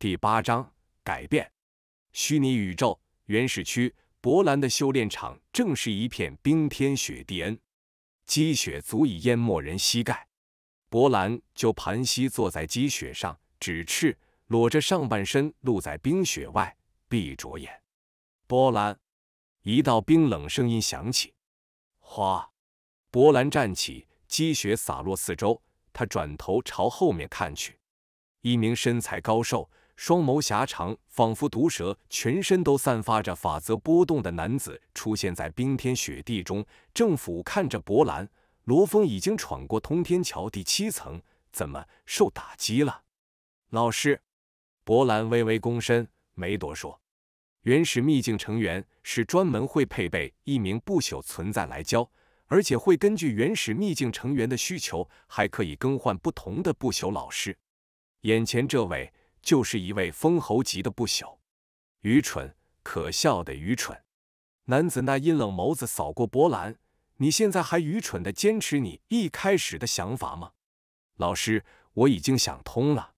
第八章改变。虚拟宇宙原始区，博兰的修炼场正是一片冰天雪地，恩，积雪足以淹没人膝盖。博兰就盘膝坐在积雪上，直翅，裸着上半身露在冰雪外，闭着眼。波兰，一道冰冷声音响起。哗，博兰站起，积雪洒落四周。他转头朝后面看去，一名身材高瘦。双眸狭长，仿佛毒蛇，全身都散发着法则波动的男子出现在冰天雪地中，政府看着博兰。罗峰已经闯过通天桥第七层，怎么受打击了？老师，博兰微微躬身，没多说。原始秘境成员是专门会配备一名不朽存在来教，而且会根据原始秘境成员的需求，还可以更换不同的不朽老师。眼前这位。就是一位封侯级的不朽，愚蠢，可笑的愚蠢。男子那阴冷眸子扫过博兰：“你现在还愚蠢的坚持你一开始的想法吗？”老师，我已经想通了。”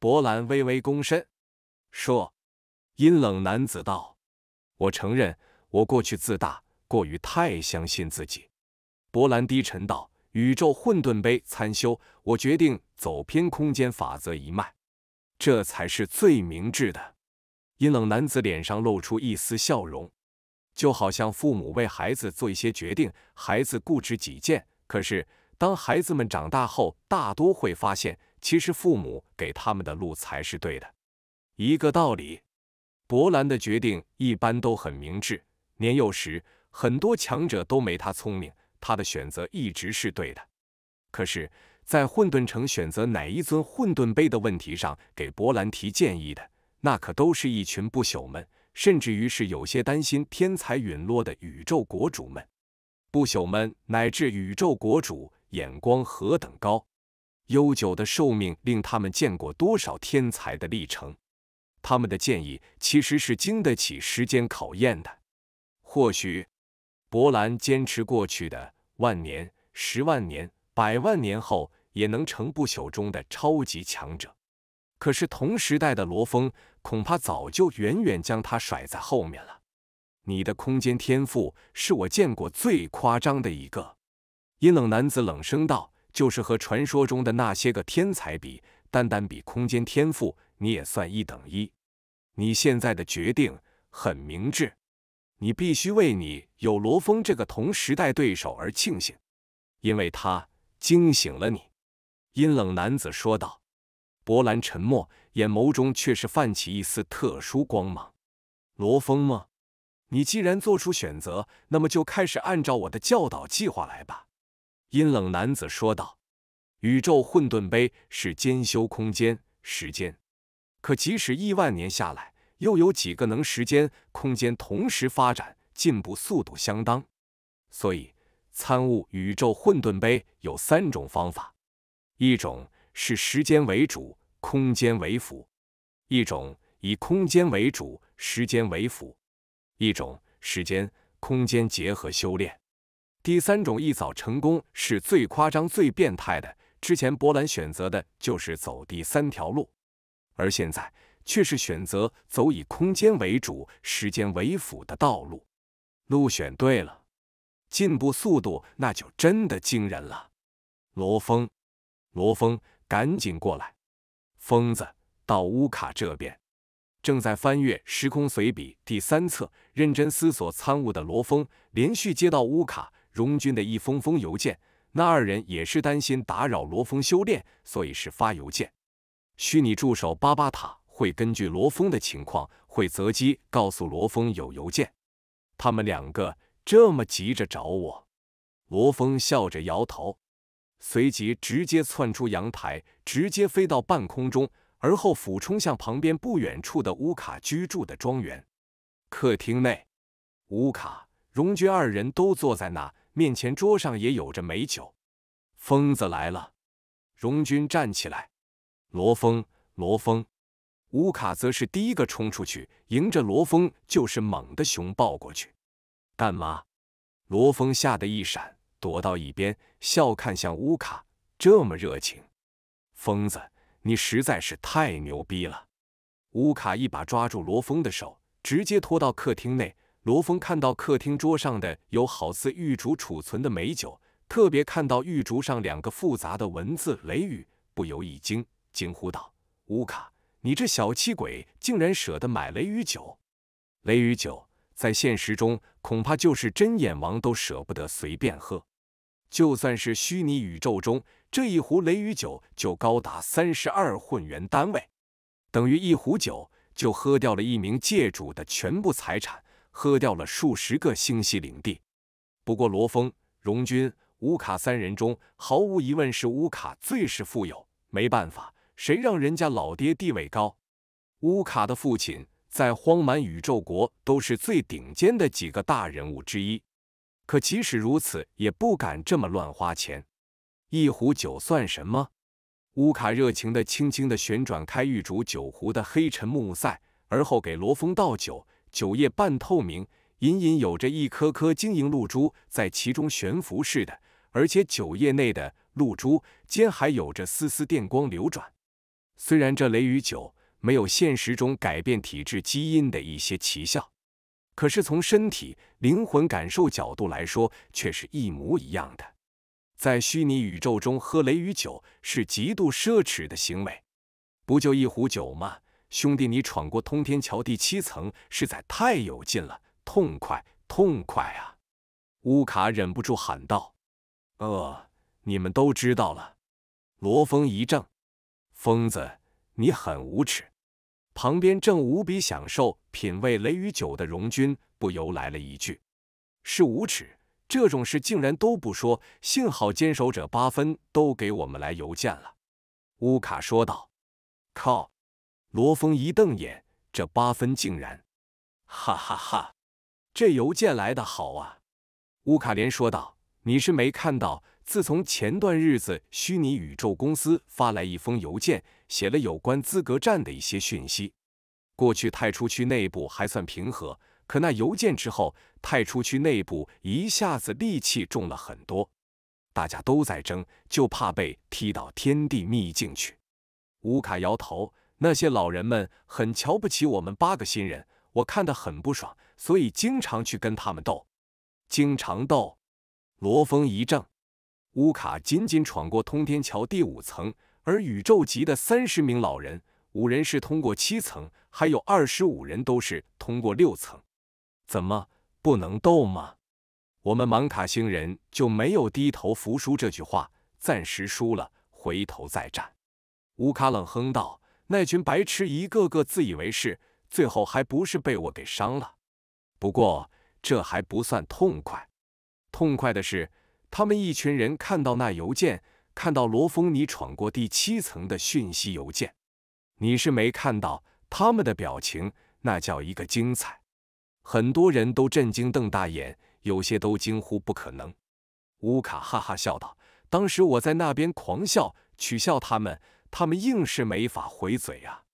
博兰微微躬身说。阴冷男子道：“我承认，我过去自大，过于太相信自己。”博兰低沉道：“宇宙混沌杯参修，我决定走偏空间法则一脉。”这才是最明智的。阴冷男子脸上露出一丝笑容，就好像父母为孩子做一些决定，孩子固执己见。可是当孩子们长大后，大多会发现，其实父母给他们的路才是对的。一个道理，博兰的决定一般都很明智。年幼时，很多强者都没他聪明，他的选择一直是对的。可是。在混沌城选择哪一尊混沌碑的问题上，给博兰提建议的，那可都是一群不朽们，甚至于是有些担心天才陨落的宇宙国主们。不朽们乃至宇宙国主眼光何等高，悠久的寿命令他们见过多少天才的历程，他们的建议其实是经得起时间考验的。或许，博兰坚持过去的万年、十万年、百万年后。也能成不朽中的超级强者，可是同时代的罗峰恐怕早就远远将他甩在后面了。你的空间天赋是我见过最夸张的一个，阴冷男子冷声道：“就是和传说中的那些个天才比，单单比空间天赋，你也算一等一。你现在的决定很明智，你必须为你有罗峰这个同时代对手而庆幸，因为他惊醒了你。”阴冷男子说道：“博兰沉默，眼眸中却是泛起一丝特殊光芒。罗峰吗？你既然做出选择，那么就开始按照我的教导计划来吧。”阴冷男子说道：“宇宙混沌杯是兼修空间、时间，可即使亿万年下来，又有几个能时间、空间同时发展、进步速度相当？所以参悟宇宙混沌杯有三种方法。”一种是时间为主，空间为辅；一种以空间为主，时间为辅；一种时间空间结合修炼。第三种一早成功是最夸张、最变态的。之前博兰选择的就是走第三条路，而现在却是选择走以空间为主、时间为辅的道路。路选对了，进步速度那就真的惊人了。罗峰。罗峰，赶紧过来！疯子，到乌卡这边。正在翻阅《时空随笔》第三册，认真思索参悟的罗峰，连续接到乌卡、荣军的一封封邮件。那二人也是担心打扰罗峰修炼，所以是发邮件。虚拟助手巴巴塔会根据罗峰的情况，会择机告诉罗峰有邮件。他们两个这么急着找我，罗峰笑着摇头。随即直接窜出阳台，直接飞到半空中，而后俯冲向旁边不远处的乌卡居住的庄园。客厅内，乌卡、荣军二人都坐在那，面前桌上也有着美酒。疯子来了！荣军站起来。罗峰，罗峰！乌卡则是第一个冲出去，迎着罗峰就是猛的熊抱过去。干嘛？罗峰吓得一闪。躲到一边，笑看向乌卡，这么热情，疯子，你实在是太牛逼了！乌卡一把抓住罗峰的手，直接拖到客厅内。罗峰看到客厅桌上的有好似玉竹储存的美酒，特别看到玉竹上两个复杂的文字“雷雨”，不由一惊，惊呼道：“乌卡，你这小气鬼，竟然舍得买雷雨酒！雷雨酒在现实中恐怕就是针眼王都舍不得随便喝。”就算是虚拟宇宙中，这一壶雷雨酒就高达三十二混元单位，等于一壶酒就喝掉了一名界主的全部财产，喝掉了数十个星系领地。不过罗峰、荣军、乌卡三人中，毫无疑问是乌卡最是富有。没办法，谁让人家老爹地位高？乌卡的父亲在荒蛮宇宙国都是最顶尖的几个大人物之一。可即使如此，也不敢这么乱花钱。一壶酒算什么？乌卡热情的、轻轻的旋转开玉竹酒壶的黑沉木塞，而后给罗峰倒酒。酒液半透明，隐隐有着一颗颗晶莹露珠在其中悬浮似的，而且酒液内的露珠间还有着丝丝电光流转。虽然这雷雨酒没有现实中改变体质基因的一些奇效。可是从身体、灵魂感受角度来说，却是一模一样的。在虚拟宇宙中喝雷雨酒是极度奢侈的行为，不就一壶酒吗？兄弟，你闯过通天桥第七层，实在太有劲了，痛快，痛快啊！乌卡忍不住喊道：“呃，你们都知道了。”罗峰一怔：“疯子，你很无耻。”旁边正无比享受品味雷雨酒的荣军，不由来了一句：“是无耻，这种事竟然都不说。幸好坚守者八分都给我们来邮件了。”乌卡说道。“靠！”罗峰一瞪眼，这八分竟然，哈哈哈，这邮件来的好啊！乌卡连说道：“你是没看到。”自从前段日子虚拟宇宙公司发来一封邮件，写了有关资格战的一些讯息。过去太初区内部还算平和，可那邮件之后，太初区内部一下子戾气重了很多，大家都在争，就怕被踢到天地秘境去。乌卡摇头，那些老人们很瞧不起我们八个新人，我看得很不爽，所以经常去跟他们斗，经常斗。罗峰一怔。乌卡仅仅闯过通天桥第五层，而宇宙级的三十名老人，五人是通过七层，还有二十五人都是通过六层。怎么不能斗吗？我们芒卡星人就没有低头服输这句话，暂时输了，回头再战。乌卡冷哼道：“那群白痴一个个自以为是，最后还不是被我给伤了？不过这还不算痛快，痛快的是……”他们一群人看到那邮件，看到罗峰你闯过第七层的讯息邮件，你是没看到他们的表情，那叫一个精彩。很多人都震惊瞪大眼，有些都惊呼不可能。乌卡哈哈笑道：“当时我在那边狂笑取笑他们，他们硬是没法回嘴啊，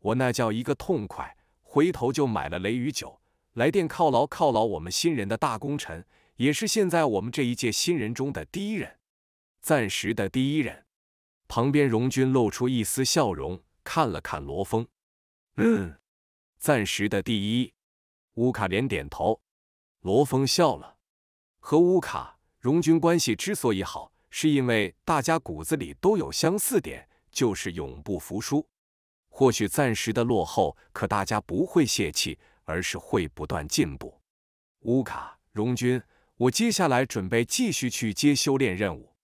我那叫一个痛快。”回头就买了雷雨酒，来电犒劳犒劳我们新人的大功臣。也是现在我们这一届新人中的第一人，暂时的第一人。旁边荣军露出一丝笑容，看了看罗峰，嗯，暂时的第一。乌卡连点头。罗峰笑了。和乌卡、荣军关系之所以好，是因为大家骨子里都有相似点，就是永不服输。或许暂时的落后，可大家不会泄气，而是会不断进步。乌卡、荣军。我接下来准备继续去接修炼任务，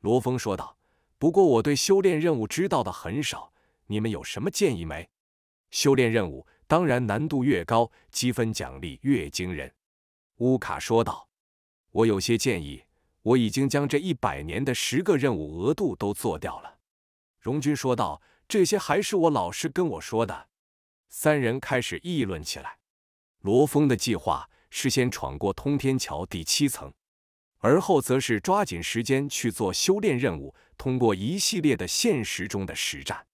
罗峰说道。不过我对修炼任务知道的很少，你们有什么建议没？修炼任务当然难度越高，积分奖励越惊人，乌卡说道。我有些建议，我已经将这一百年的十个任务额度都做掉了，荣军说道。这些还是我老师跟我说的。三人开始议论起来。罗峰的计划。事先闯过通天桥第七层，而后则是抓紧时间去做修炼任务，通过一系列的现实中的实战，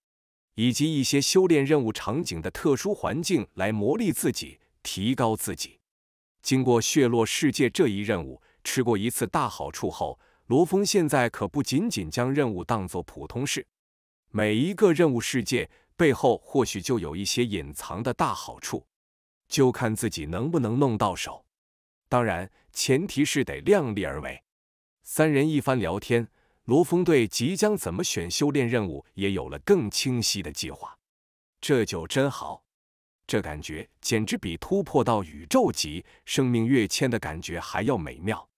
以及一些修炼任务场景的特殊环境来磨砺自己，提高自己。经过血落世界这一任务，吃过一次大好处后，罗峰现在可不仅仅将任务当做普通事，每一个任务世界背后或许就有一些隐藏的大好处。就看自己能不能弄到手，当然前提是得量力而为。三人一番聊天，罗峰对即将怎么选修炼任务也有了更清晰的计划。这酒真好，这感觉简直比突破到宇宙级生命跃迁的感觉还要美妙。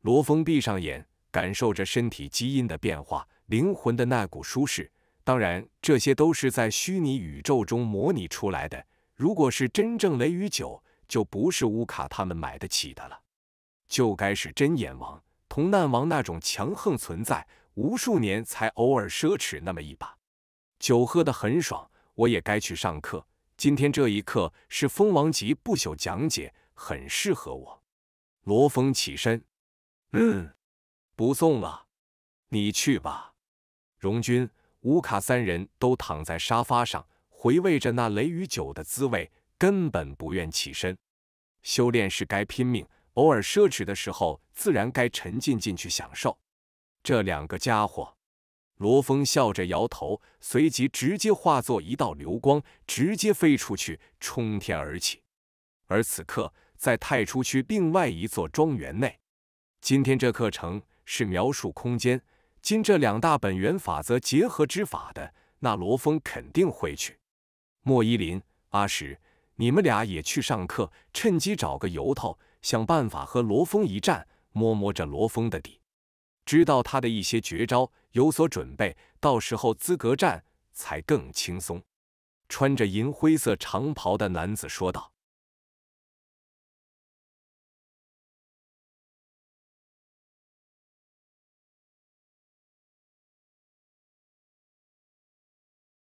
罗峰闭上眼，感受着身体基因的变化，灵魂的那股舒适。当然，这些都是在虚拟宇宙中模拟出来的。如果是真正雷雨酒，就不是乌卡他们买得起的了，就该是真眼王、同难王那种强横存在，无数年才偶尔奢侈那么一把。酒喝得很爽，我也该去上课。今天这一课是蜂王级不朽讲解，很适合我。罗峰起身，嗯，不送了，你去吧。荣军、乌卡三人都躺在沙发上。回味着那雷雨酒的滋味，根本不愿起身。修炼是该拼命，偶尔奢侈的时候，自然该沉浸进去享受。这两个家伙，罗峰笑着摇头，随即直接化作一道流光，直接飞出去，冲天而起。而此刻，在太初区另外一座庄园内，今天这课程是描述空间、今这两大本源法则结合之法的，那罗峰肯定会去。莫依林，阿石，你们俩也去上课，趁机找个由头，想办法和罗峰一战，摸摸这罗峰的底，知道他的一些绝招，有所准备，到时候资格战才更轻松。穿着银灰色长袍的男子说道。